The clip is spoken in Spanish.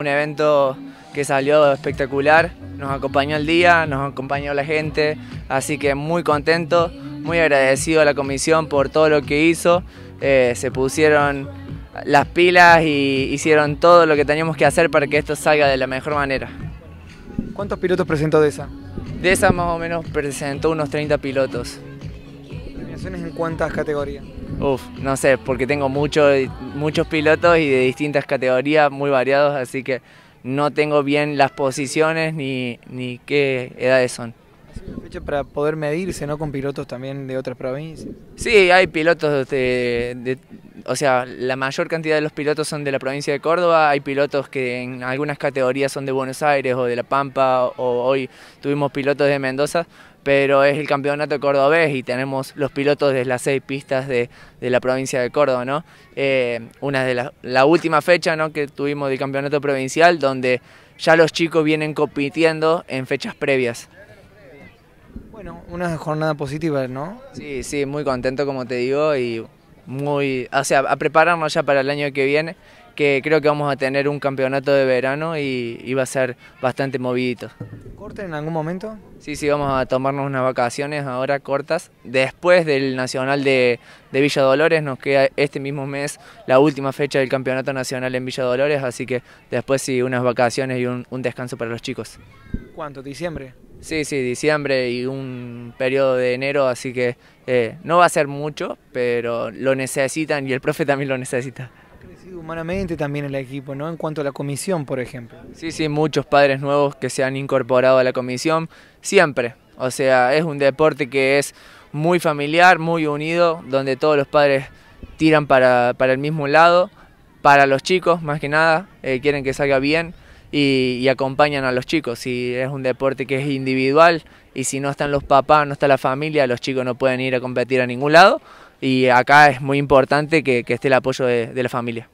Un evento que salió espectacular, nos acompañó el día, nos acompañó la gente, así que muy contento, muy agradecido a la comisión por todo lo que hizo, eh, se pusieron las pilas y hicieron todo lo que teníamos que hacer para que esto salga de la mejor manera. ¿Cuántos pilotos presentó de esa? más o menos presentó unos 30 pilotos en cuántas categorías? Uf, no sé, porque tengo muchos pilotos y de distintas categorías, muy variados, así que no tengo bien las posiciones ni, ni qué edades son. Fecha para poder medirse, ¿no? Con pilotos también de otras provincias. Sí, hay pilotos de o sea, la mayor cantidad de los pilotos son de la provincia de Córdoba, hay pilotos que en algunas categorías son de Buenos Aires o de La Pampa, o hoy tuvimos pilotos de Mendoza, pero es el campeonato cordobés y tenemos los pilotos de las seis pistas de, de la provincia de Córdoba, ¿no? Eh, una de la, la, última fecha ¿no? que tuvimos del campeonato provincial, donde ya los chicos vienen compitiendo en fechas previas. Bueno, una jornada positiva, ¿no? Sí, sí, muy contento como te digo y muy, o sea, a prepararnos ya para el año que viene, que creo que vamos a tener un campeonato de verano y, va a ser bastante movidito. ¿Corten en algún momento? Sí, sí, vamos a tomarnos unas vacaciones ahora cortas. Después del Nacional de, de, Villa Dolores nos queda este mismo mes la última fecha del Campeonato Nacional en Villa Dolores, así que después sí, unas vacaciones y un descanso para los chicos. ¿Cuánto? ¿Diciembre? Sí, sí, diciembre y un periodo de enero, así que eh, no va a ser mucho, pero lo necesitan y el profe también lo necesita. Ha crecido humanamente también el equipo, ¿no? En cuanto a la comisión, por ejemplo. Sí, sí, muchos padres nuevos que se han incorporado a la comisión, siempre. O sea, es un deporte que es muy familiar, muy unido, donde todos los padres tiran para, el mismo lado, para los chicos más que nada, eh, quieren que salga bien y, acompañan a los chicos. Si es un deporte que es individual y si no están los papás, no está la familia, los chicos no pueden ir a competir a ningún lado. Y acá es muy importante que, esté el apoyo de la familia.